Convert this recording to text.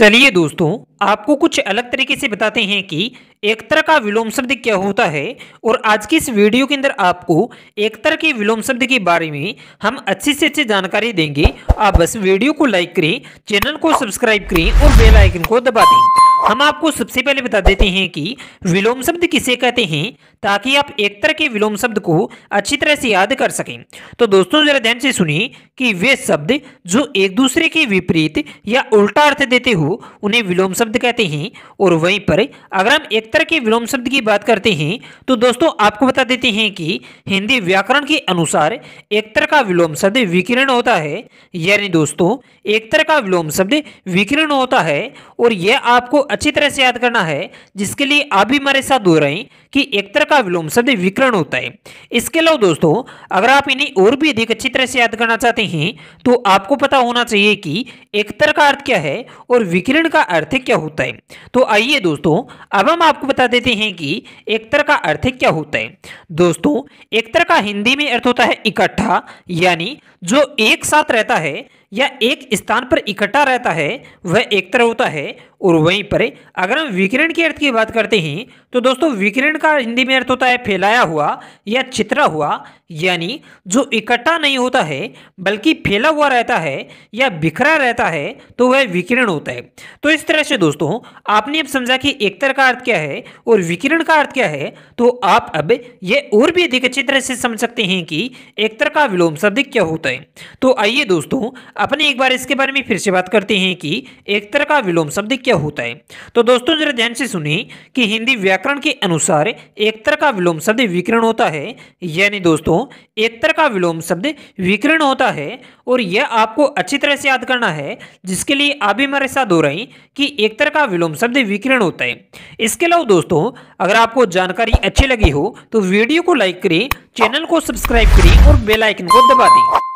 चलिए दोस्तों आपको कुछ अलग तरीके से बताते हैं कि तरह का विलोम शब्द क्या होता है और आज की इस वीडियो के अंदर आपको तरह के विलोम शब्द के बारे में हम अच्छी से अच्छी जानकारी देंगे आप बस वीडियो को लाइक करें चैनल को सब्सक्राइब करें और बेल आइकन को दबा दें हम आपको सबसे पहले बता देते हैं कि विलोम शब्द किसे कहते हैं ताकि आप तरह के विलोम शब्द को अच्छी तरह से याद कर सकें तो दोस्तों जरा ध्यान से सुनिए कि वे शब्द जो एक दूसरे के विपरीत या उल्टा अर्थ देते हो उन्हें विलोम शब्द कहते हैं और वहीं पर अगर हम एक तरह के विलोम शब्द की बात करते हैं तो दोस्तों आपको बता देते हैं कि हिंदी व्याकरण के अनुसार एक तरह का विलोम शब्द विकिरण होता है यानी दोस्तों एक तरह का विलोम शब्द विकिरण होता है और यह आपको अच्छी तरह से याद करना है जिसके लिए आप भी हमारे साथ दो रहे हैं कि तरह का विलोम शब्द विकरण होता है इसके अलावा दोस्तों अगर आप इन्हें और भी अधिक अच्छी तरह से याद करना चाहते हैं तो आपको पता होना चाहिए कि एकतर का अर्थ क्या है और विकिरण का अर्थ क्या होता है तो आइए दोस्तों अब हम आपको बता देते हैं कि एकतर का अर्थ क्या होता है दोस्तों एकतर का हिंदी में अर्थ होता है इकट्ठा यानी जो एक साथ रहता है या एक स्थान पर इकट्ठा रहता है वह एक तरह होता है और वहीं पर अगर हम विकिरण के अर्थ की बात करते हैं तो दोस्तों विकिरण का हिंदी में अर्थ होता है फैलाया हुआ या चित्रा हुआ यानी जो इकट्ठा नहीं होता है बल्कि फैला हुआ रहता है या बिखरा रहता है तो वह विकिरण होता है तो इस तरह से दोस्तों आपने अब समझा कि एक का अर्थ क्या है और विकिरण का अर्थ क्या है तो आप अब यह और भी अधिक अच्छी तरह से समझ सकते हैं कि एक का विलोम शब्द क्या होता है तो आइए दोस्तों अपने एक बार इसके बारे में फिर से बात करते हैं कि एक तरह का विलोम शब्द क्या होता है तो दोस्तों जरा ध्यान से सुनिए कि हिंदी व्याकरण के अनुसार एक तरह का विलोम शब्द विकरण होता है यानी दोस्तों एक तरह का विलोम शब्द विकरण होता है और यह आपको अच्छी तरह से याद करना है जिसके लिए आप भी हमारे साथ हो रहे हैं कि तरह का विलोम शब्द विकरण होता है इसके अलावा दोस्तों अगर आपको जानकारी अच्छी लगी हो तो वीडियो को लाइक करें चैनल को सब्सक्राइब करें और बेलाइकन को दबा दें